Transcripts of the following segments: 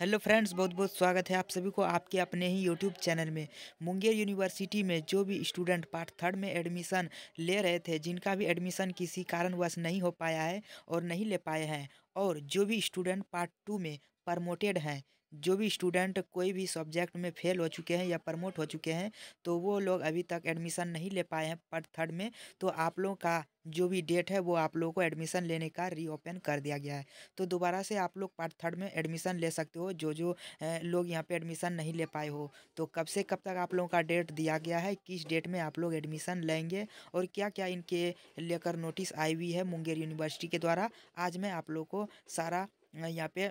hello friends बहुत बहुत स्वागत है आप सभी को आपके अपने ही यूट्यूब चैनल में मुंगेर यूनिवर्सिटी में जो भी स्टूडेंट पार्ट थर्ड में एडमिशन ले रहे थे जिनका भी एडमिशन किसी कारणवश नहीं हो पाया है और नहीं ले पाए हैं और जो भी स्टूडेंट पार्ट टू में प्रमोटेड हैं जो भी स्टूडेंट कोई भी सब्जेक्ट में फेल हो चुके हैं या प्रमोट हो चुके हैं तो वो लोग अभी तक एडमिशन नहीं ले पाए हैं पर थर्ड में तो आप लोगों का जो भी डेट है वो आप लोगों को एडमिशन लेने का रीओपन कर दिया गया है तो दोबारा से आप लोग पार्ट थर्ड में एडमिशन ले सकते हो जो जो लोग यहाँ पे एडमिशन नहीं ले पाए हो तो कब से कब तक आप लोगों का डेट दिया गया है किस डेट में आप लोग एडमिशन लेंगे और क्या क्या इनके लेकर नोटिस आई हुई है मुंगेर यूनिवर्सिटी के द्वारा आज मैं आप लोग को सारा यहाँ पे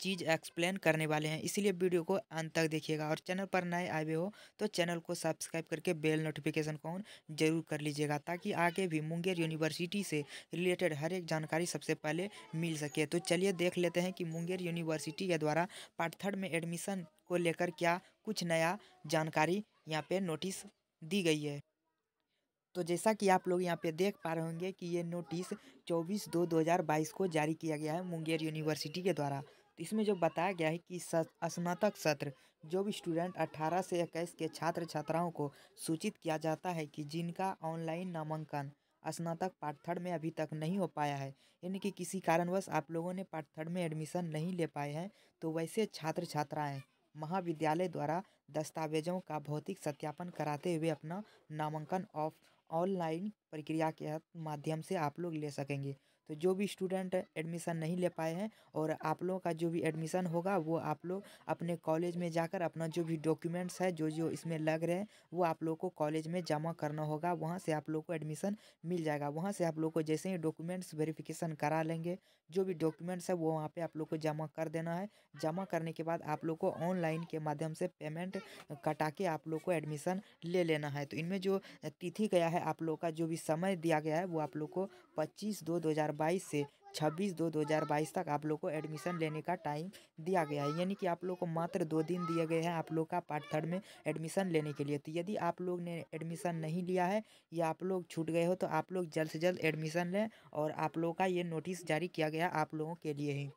चीज़ एक्सप्लेन करने वाले हैं इसीलिए वीडियो को अंत तक देखिएगा और चैनल पर नए आए हुए हो तो चैनल को सब्सक्राइब करके बेल नोटिफिकेशन को ऑन जरूर कर लीजिएगा ताकि आगे भी मुंगेर यूनिवर्सिटी से रिलेटेड हर एक जानकारी सबसे पहले मिल सके तो चलिए देख लेते हैं कि मुंगेर यूनिवर्सिटी के द्वारा पार्ट थर्ड में एडमिशन को लेकर क्या कुछ नया जानकारी यहाँ पर नोटिस दी गई है तो जैसा कि आप लोग यहाँ पे देख पा रहे होंगे कि ये नोटिस 24 दो 2022 को जारी किया गया है मुंगेर यूनिवर्सिटी के द्वारा इसमें जो बताया गया है कि स्नातक सत्र जो भी स्टूडेंट 18 से इक्कीस के छात्र छात्राओं को सूचित किया जाता है कि जिनका ऑनलाइन नामांकन स्नातक थर्ड में अभी तक नहीं हो पाया है यानी कि किसी कारणवश आप लोगों ने थर्ड में एडमिशन नहीं ले पाए हैं तो वैसे छात्र छात्राएँ महाविद्यालय द्वारा दस्तावेजों का भौतिक सत्यापन कराते हुए अपना नामांकन ऑफ ऑनलाइन प्रक्रिया के माध्यम से आप लोग ले सकेंगे तो जो भी स्टूडेंट एडमिशन नहीं ले पाए हैं और आप लोगों का जो भी एडमिशन होगा वो आप लोग अपने कॉलेज में जाकर अपना जो भी डॉक्यूमेंट्स है जो जो इसमें लग रहे हैं वो आप लोग को कॉलेज में जमा करना होगा वहाँ से आप लोग को एडमिशन मिल जाएगा वहाँ से आप लोग को जैसे ही डॉक्यूमेंट्स वेरिफिकेशन करा लेंगे जो भी डॉक्यूमेंट्स है वो वहाँ पर आप लोग को जमा कर देना है जमा करने के बाद आप लोग को ऑनलाइन के माध्यम से पेमेंट कटा के आप लोग को एडमिशन ले लेना है तो इनमें जो तिथि गया है आप लोग का जो भी समय दिया गया है वो आप लोग को पच्चीस दो दो हज़ार बाईस से छब्बीस दो दो हज़ार बाईस तक आप लोग को एडमिशन लेने का टाइम दिया गया है यानी कि आप लोग को मात्र दो दिन दिए गए हैं आप लोग का पार्ट थर्ड में एडमिशन लेने के लिए तो यदि आप लोग ने एडमिशन नहीं लिया है या आप लोग छूट गए हो तो आप लोग जल्द से जल्द एडमिशन लें और आप लोगों का ये नोटिस जारी किया गया आप लोगों के लिए ही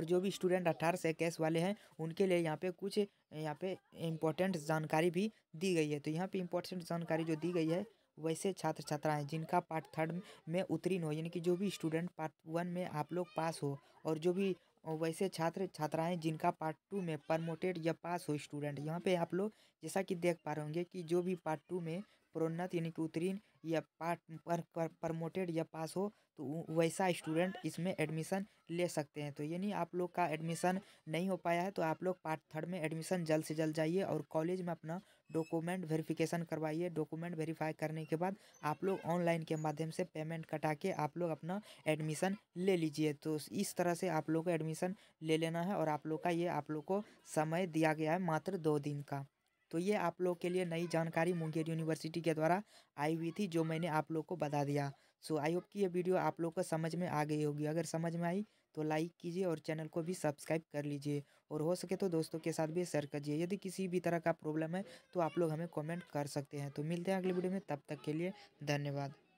और जो भी स्टूडेंट अट्ठारह से इक्कीस वाले हैं उनके लिए यहाँ पे कुछ यहाँ पे इम्पोर्टेंट जानकारी भी दी गई है तो यहाँ पे इम्पोर्टेंट जानकारी जो दी गई है वैसे छात्र छात्राएं जिनका पार्ट थर्ड में उत्तीर्ण हो यानी कि जो भी स्टूडेंट पार्ट वन में आप लोग पास हो और जो भी वैसे छात्र छात्राएं जिनका पार्ट टू में प्रमोटेड या पास हो स्टूडेंट यहाँ पे आप लोग जैसा कि देख पा रहे होंगे कि जो भी पार्ट टू में प्रोन्नत यानी कि उत्तीर्ण या पार्ट पर प्रमोटेड या पास हो तो वैसा स्टूडेंट इसमें एडमिशन ले सकते हैं तो यानी आप लोग का एडमिशन नहीं हो पाया है तो आप लोग पार्ट थर्ड में एडमिशन जल्द से जल्द जाइए और कॉलेज में अपना डॉक्यूमेंट वेरिफिकेशन करवाइए डॉक्यूमेंट वेरीफाई करने के बाद आप लोग ऑनलाइन के माध्यम से पेमेंट कटा के आप लोग अपना एडमिशन ले लीजिए तो इस तरह से आप लोग को एडमिशन ले लेना है और आप लोग का ये आप लोग को समय दिया गया है मात्र दो दिन का तो ये आप लोग के लिए नई जानकारी मुंगेर यूनिवर्सिटी के द्वारा आई हुई थी जो मैंने आप लोग को बता दिया सो आई होप कि ये वीडियो आप लोग को समझ में आ गई होगी अगर समझ में आई तो लाइक कीजिए और चैनल को भी सब्सक्राइब कर लीजिए और हो सके तो दोस्तों के साथ भी शेयर करिए यदि किसी भी तरह का प्रॉब्लम है तो आप लोग हमें कॉमेंट कर सकते हैं तो मिलते हैं अगले वीडियो में तब तक के लिए धन्यवाद